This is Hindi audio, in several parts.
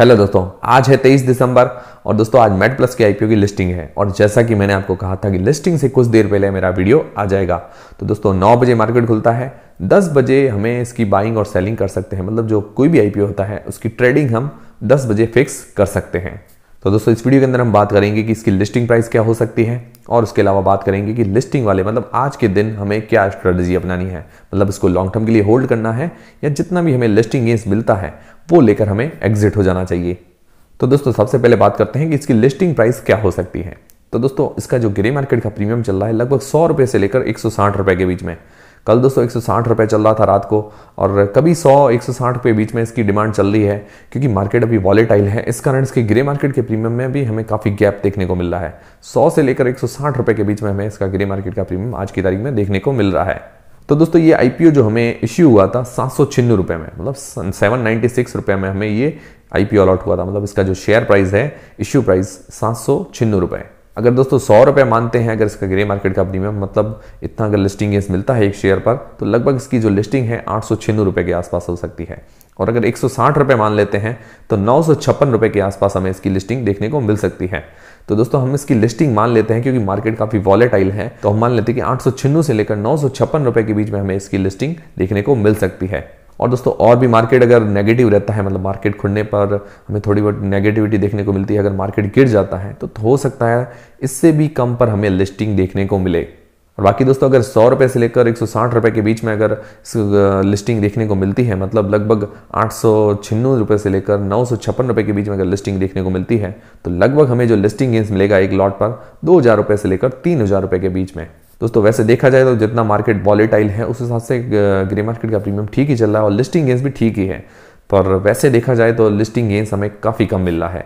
हेलो दोस्तों आज है 23 दिसंबर और दोस्तों आज मेट प्लस की आईपीओ की लिस्टिंग है और जैसा कि मैंने आपको कहा था कि लिस्टिंग से कुछ देर पहले मेरा वीडियो आ जाएगा तो दोस्तों नौ बजे मार्केट खुलता है दस बजे हमें इसकी बाइंग और सेलिंग कर सकते हैं मतलब जो कोई भी आईपीओ होता है उसकी ट्रेडिंग हम दस बजे फिक्स कर सकते हैं तो दोस्तों इस वीडियो के अंदर हम बात करेंगे कि इसकी लिस्टिंग प्राइस क्या हो सकती है और उसके अलावा बात करेंगे कि लिस्टिंग वाले मतलब आज के दिन हमें क्या स्ट्रेटजी अपनानी है मतलब इसको लॉन्ग टर्म के लिए होल्ड करना है या जितना भी हमें लिस्टिंग गेंस मिलता है वो लेकर हमें एग्जिट हो जाना चाहिए तो दोस्तों सबसे पहले बात करते हैं कि इसकी लिस्टिंग प्राइस क्या हो सकती है तो दोस्तों इसका जो ग्रे मार्केट का प्रीमियम चल रहा है लगभग सौ रुपये से लेकर एक सौ साठ रुपए के बीच में कल दोस्तों एक सौ चल रहा था रात को और कभी 100 160 रुपये बीच में इसकी डिमांड चल रही है क्योंकि मार्केट अभी वॉलेटाइल है इस कारण इसके ग्रे मार्केट के प्रीमियम में भी हमें काफ़ी गैप देखने को मिल रहा है सौ से लेकर एक रुपए के बीच में हमें इसका ग्रे मार्केट का प्रीमियम आज की तारीख में देखने को मिल रहा है तो दोस्तों ये आईपीओ जो हमें इश्यू हुआ था सात सौ रुपये में मतलब सेवन नाइन्टी सिक्स रुपये में हमें ये आईपीओ अलॉट हुआ था मतलब इसका जो शेयर प्राइस है इश्यू प्राइस सात सौ रुपये अगर दोस्तों सौ रुपये मानते हैं अगर इसका ग्रे मार्केट का प्रीमियम मतलब इतना अगर लिस्टिंग ये मिलता है एक शेयर पर तो लगभग इसकी जो लिस्टिंग है आठ सौ के आसपास हो सकती है और अगर एक रुपए मान लेते हैं तो नौ रुपए के आसपास हमें इसकी लिस्टिंग देखने को मिल सकती है तो दोस्तों हम इसकी लिस्टिंग मान लेते हैं क्योंकि मार्केट काफी वॉलेटाइल है तो हम मान लेते हैं कि आठ से लेकर नौ रुपए के बीच में हमें इसकी लिस्टिंग देखने को मिल सकती है और दोस्तों और भी मार्केट अगर नेगेटिव रहता है मतलब मार्केट खुलने पर हमें थोड़ी बहुत नेगेटिविटी देखने को मिलती है अगर मार्केट गिर जाता है तो हो सकता है इससे भी कम पर हमें लिस्टिंग देखने को मिले और बाकी दोस्तों अगर सौ रुपये से लेकर एक सौ के बीच में अगर लिस्टिंग देखने को मिलती है मतलब लगभग आठ रुपये से लेकर नौ रुपये के बीच में अगर लिस्टिंग देखने को मिलती है तो लगभग हमें जो लिस्टिंग गेंस मिलेगा एक लॉट पर दो रुपये से लेकर तीन रुपये के बीच में दोस्तों वैसे देखा जाए तो जितना मार्केट वॉलेटाइल है उस हिसाब से ग्रे मार्केट का प्रीमियम ठीक ही चल रहा है और लिस्टिंग गेंस भी ठीक ही है पर वैसे देखा जाए तो लिस्टिंग गेंस हमें काफ़ी कम मिल रहा है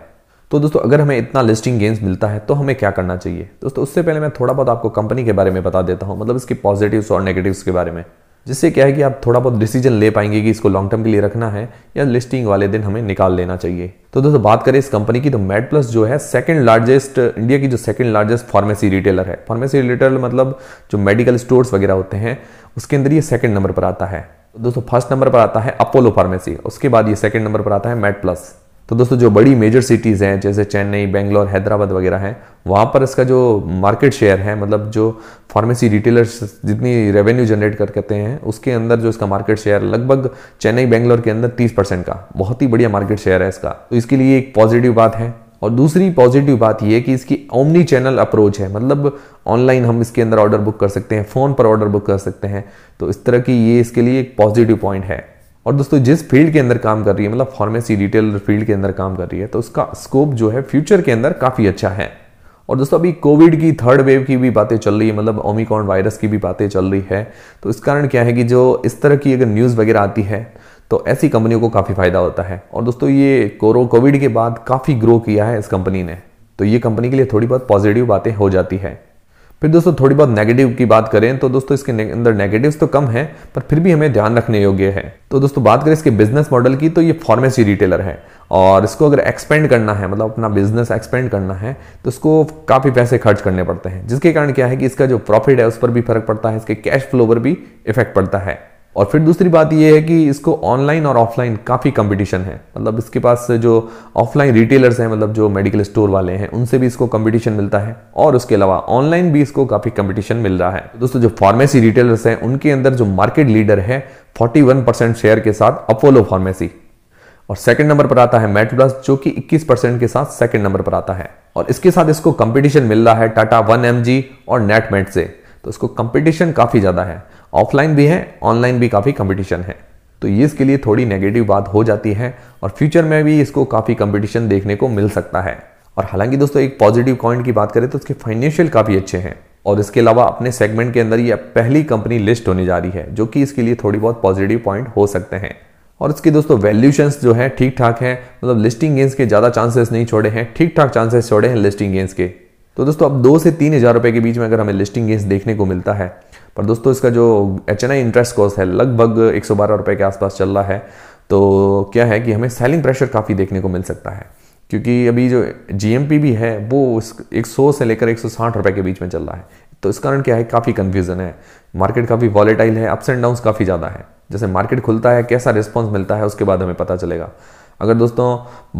तो दोस्तों अगर हमें इतना लिस्टिंग गेंस मिलता है तो हमें क्या करना चाहिए दोस्तों उससे पहले मैं थोड़ा बहुत आपको कंपनी के बारे में बता देता हूँ मतलब इसकी पॉजिटिव्स और नेगेटिव्स के बारे में जिससे क्या है कि आप थोड़ा बहुत डिसीजन ले पाएंगे कि इसको लॉन्ग टर्म के लिए रखना है या लिस्टिंग वाले दिन हमें निकाल लेना चाहिए तो दोस्तों बात करें इस कंपनी की तो मेड प्लस जो है सेकंड लार्जेस्ट इंडिया की जो सेकंड लार्जेस्ट फार्मेसी रिटेलर है फार्मेसी रिटेलर मतलब जो मेडिकल स्टोर्स वगैरह होते हैं उसके अंदर ये सेकंड नंबर पर आता है दोस्तों फर्स्ट नंबर पर आता है अपोलो फार्मेसी उसके बाद ये सेकंड नंबर पर आता है मेड प्लस तो दोस्तों जो बड़ी मेजर सिटीज़ हैं जैसे चेन्नई बेंगलोर हैदराबाद वगैरह हैं वहाँ पर इसका जो मार्केट शेयर है मतलब जो फार्मेसी रिटेलर्स जितनी रेवेन्यू जनरेट कर करते हैं उसके अंदर जो इसका मार्केट शेयर लगभग चेन्नई बेंगलोर के अंदर 30 परसेंट का बहुत ही बढ़िया मार्केट शेयर है इसका तो इसके लिए एक पॉजिटिव बात है और दूसरी पॉजिटिव बात यह कि इसकी ओमनी चैनल अप्रोच है मतलब ऑनलाइन हम इसके अंदर ऑर्डर बुक कर सकते हैं फ़ोन पर ऑर्डर बुक कर सकते हैं तो इस तरह की ये इसके लिए एक पॉजिटिव पॉइंट है और दोस्तों जिस फील्ड के अंदर काम कर रही है मतलब फार्मेसी रिटेल फील्ड के अंदर काम कर रही है तो उसका स्कोप जो है फ्यूचर के अंदर काफ़ी अच्छा है और दोस्तों अभी कोविड की थर्ड वेव की भी बातें चल रही है मतलब ओमिकॉन वायरस की भी बातें चल रही है तो इस कारण क्या है कि जो इस तरह की अगर न्यूज़ वगैरह आती है तो ऐसी कंपनियों को काफ़ी फ़ायदा होता है और दोस्तों ये कोरो कोविड के बाद काफ़ी ग्रो किया है इस कंपनी ने तो ये कंपनी के लिए थोड़ी बहुत पॉजिटिव बातें हो जाती है फिर दोस्तों थोड़ी बहुत नेगेटिव की बात करें तो दोस्तों इसके अंदर नेगेटिव्स तो कम है पर फिर भी हमें ध्यान रखने योग्य है तो दोस्तों बात करें इसके बिजनेस मॉडल की तो ये फार्मेसी रिटेलर है और इसको अगर एक्सपेंड करना है मतलब अपना बिजनेस एक्सपेंड करना है तो इसको काफ़ी पैसे खर्च करने पड़ते हैं जिसके कारण क्या है कि इसका जो प्रॉफिट है उस पर भी फर्क पड़ता है इसके कैश फ्लो पर भी इफेक्ट पड़ता है और फिर दूसरी बात यह है कि इसको ऑनलाइन और ऑफलाइन काफ़ी कंपटीशन है मतलब इसके पास जो ऑफलाइन रिटेलर्स हैं मतलब जो मेडिकल स्टोर वाले हैं उनसे भी इसको कंपटीशन मिलता है और उसके अलावा ऑनलाइन भी इसको काफ़ी कंपटीशन मिल रहा है तो दोस्तों जो फार्मेसी रिटेलर्स हैं उनके अंदर जो मार्केट लीडर है 41 परसेंट शेयर के साथ अपोलो फार्मेसी और सेकंड नंबर पर आता है मेट्रोप्लस जो कि 21 परसेंट के साथ सेकंड नंबर पर आता है और इसके साथ इसको कंपटीशन मिल रहा है टाटा वन एम और नेटमेट से तो इसको कंपटीशन काफ़ी ज़्यादा है ऑफलाइन भी है ऑनलाइन भी काफ़ी कंपटीशन है तो ये इसके लिए थोड़ी नेगेटिव बात हो जाती है और फ्यूचर में भी इसको काफ़ी कंपटीशन देखने को मिल सकता है और हालांकि दोस्तों एक पॉजिटिव पॉइंट की बात करें तो उसके फाइनेंशियल काफ़ी अच्छे हैं और इसके अलावा अपने सेगमेंट के अंदर ये पहली कंपनी लिस्ट होने जा रही है जो कि इसके लिए थोड़ी बहुत पॉजिटिव पॉइंट हो सकते हैं और इसके दोस्तों वैल्यूशंस जो है ठीक ठाक है मतलब लिस्टिंग गेंस के ज़्यादा चांसेस नहीं छोड़े हैं ठीक ठाक चांसेस छोड़े हैं लिस्टिंग गेंस के तो दोस्तों अब दो से तीन हज़ार रुपये के बीच में अगर हमें लिस्टिंग गेंस देखने को मिलता है पर दोस्तों इसका जो H N I interest cost है लगभग एक सौ बारह के आसपास चल रहा है तो क्या है कि हमें सेलिंग प्रेशर काफ़ी देखने को मिल सकता है क्योंकि अभी जो जी भी है वो एक सौ से लेकर एक सौ साठ रुपए के बीच में चल रहा है तो इस कारण क्या है काफ़ी कन्फ्यूजन है मार्केट काफ़ी वॉलेटाइल है अप्स एंड डाउन काफ़ी ज़्यादा है जैसे मार्केट खुलता है कैसा रिस्पॉन्स मिलता है उसके बाद हमें पता चलेगा अगर दोस्तों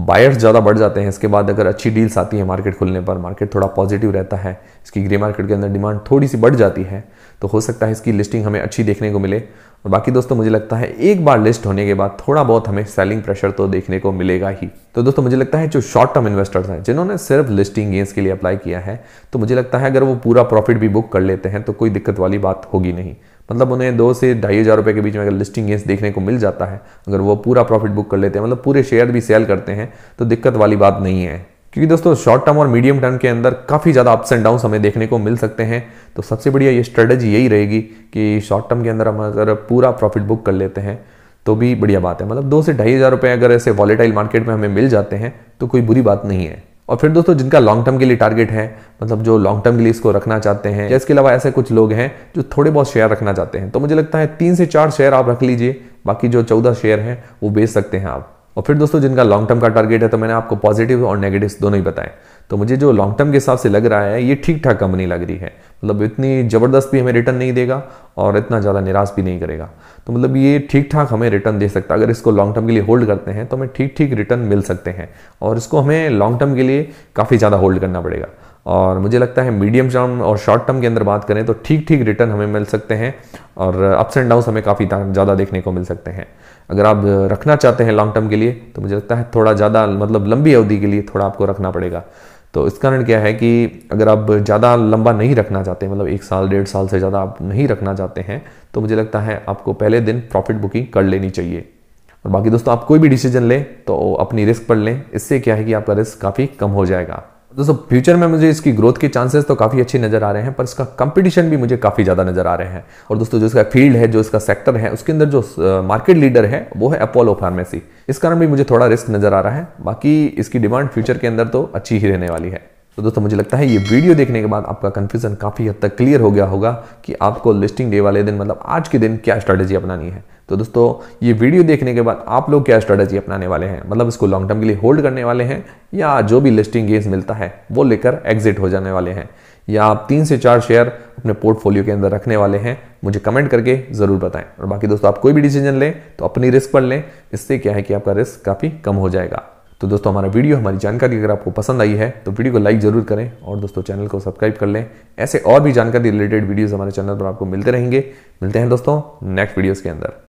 बायर्स ज़्यादा बढ़ जाते हैं इसके बाद अगर अच्छी डील्स आती है मार्केट खुलने पर मार्केट थोड़ा पॉजिटिव रहता है इसकी ग्रे मार्केट के अंदर डिमांड थोड़ी सी बढ़ जाती है तो हो सकता है इसकी लिस्टिंग हमें अच्छी देखने को मिले और बाकी दोस्तों मुझे लगता है एक बार लिस्ट होने के बाद थोड़ा बहुत हमें सेलिंग प्रेशर तो देखने को मिलेगा ही तो दोस्तों मुझे लगता है जो शॉर्ट टर्म इन्वेस्टर्स हैं जिन्होंने सिर्फ लिस्टिंग गेंस के लिए अप्लाई किया है तो मुझे लगता है अगर वो पूरा प्रॉफिट भी बुक कर लेते हैं तो कोई दिक्कत वाली बात होगी नहीं मतलब उन्हें दो से ढाई हज़ार रुपये के बीच में अगर लिस्टिंग गेंस देखने को मिल जाता है अगर वो पूरा प्रॉफिट बुक कर लेते हैं मतलब पूरे शेयर भी सेल करते हैं तो दिक्कत वाली बात नहीं है क्योंकि दोस्तों शॉर्ट टर्म और मीडियम टर्म के अंदर काफ़ी ज़्यादा अप्स एंड डाउन हमें देखने को मिल सकते हैं तो सबसे बढ़िया ये स्ट्रेटजी यही रहेगी कि शॉर्ट टर्म के अंदर हम अगर पूरा प्रॉफिट बुक कर लेते हैं तो भी बढ़िया बात है मतलब दो से ढाई हज़ार रुपये अगर ऐसे वॉलेटाइल मार्केट में हमें मिल जाते हैं तो कोई बुरी बात नहीं है और फिर दोस्तों जिनका लॉन्ग टर्म के लिए टारगेट है मतलब जो लॉन्ग टर्म के लिए इसको रखना चाहते हैं या इसके अलावा ऐसे कुछ लोग हैं जो थोड़े बहुत शेयर रखना चाहते हैं तो मुझे लगता है तीन से चार शेयर आप रख लीजिए बाकी जो चौदह शेयर हैं वो बेच सकते हैं आप और फिर दोस्तों जिनका लॉन्ग टर्म का टारगेट है तो मैंने आपको पॉजिटिव और नेगेटिव दोनों ही बताए तो मुझे जो लॉन्ग टर्म के हिसाब से लग रहा है ये ठीक ठाक कंपनी लग रही है मतलब इतनी ज़बरदस्त भी हमें रिटर्न नहीं देगा और इतना ज़्यादा निराश भी नहीं करेगा तो मतलब ये ठीक ठाक हमें रिटर्न दे सकता है अगर इसको लॉन्ग टर्म के लिए होल्ड करते हैं तो हमें ठीक ठीक रिटर्न मिल सकते हैं और इसको हमें लॉन्ग टर्म के लिए काफ़ी ज़्यादा होल्ड करना पड़ेगा और मुझे लगता है मीडियम टर्म और शॉर्ट टर्म के अंदर बात करें तो ठीक ठीक रिटर्न हमें मिल सकते हैं और अप्स एंड डाउन हमें काफ़ी ज़्यादा देखने को मिल सकते हैं अगर आप रखना चाहते हैं लॉन्ग टर्म के लिए तो मुझे लगता है थोड़ा ज़्यादा मतलब लंबी अवधि के लिए थोड़ा आपको रखना पड़ेगा तो इस कारण क्या है कि अगर आप ज़्यादा लंबा नहीं रखना चाहते मतलब एक साल डेढ़ साल से ज़्यादा आप नहीं रखना चाहते हैं तो मुझे लगता है आपको पहले दिन प्रॉफिट बुकिंग कर लेनी चाहिए और बाकी दोस्तों आप कोई भी डिसीजन लें तो अपनी रिस्क पर लें इससे क्या है कि आपका रिस्क काफ़ी कम हो जाएगा दोस्तों फ्यूचर में मुझे इसकी ग्रोथ के चांसेस तो काफ़ी अच्छे नज़र आ रहे हैं पर इसका कंपटीशन भी मुझे काफ़ी ज़्यादा नज़र आ रहे हैं और दोस्तों जो इसका फील्ड है जो इसका सेक्टर है उसके अंदर जो मार्केट लीडर है वो है अपोलो फार्मेसी इस कारण भी मुझे थोड़ा रिस्क नज़र आ रहा है बाकी इसकी डिमांड फ्यूचर के अंदर तो अच्छी ही रहने वाली है तो दोस्तों मुझे लगता है ये वीडियो देखने के बाद आपका कन्फ्यूजन काफ़ी हद तक क्लियर हो गया होगा कि आपको लिस्टिंग डे वाले दिन मतलब आज के दिन क्या स्ट्रैटेजी अपनानी है तो दोस्तों ये वीडियो देखने के बाद आप लोग क्या स्ट्रैटेजी अपनाने वाले हैं मतलब इसको लॉन्ग टर्म के लिए होल्ड करने वाले हैं या जो भी लिस्टिंग गेंस मिलता है वो लेकर एग्जिट हो जाने वाले हैं या आप तीन से चार शेयर अपने पोर्टफोलियो के अंदर रखने वाले हैं मुझे कमेंट करके ज़रूर बताएं और बाकी दोस्तों आप कोई भी डिसीजन लें तो अपनी रिस्क पर लें इससे क्या है कि आपका रिस्क काफ़ी कम हो जाएगा तो दोस्तों हमारा वीडियो हमारी जानकारी अगर आपको पसंद आई है तो वीडियो को लाइक जरूर करें और दोस्तों चैनल को सब्सक्राइब कर लें ऐसे और भी जानकारी रिलेटेड वीडियोज हमारे चैनल पर आपको मिलते रहेंगे मिलते हैं दोस्तों नेक्स्ट वीडियोज के अंदर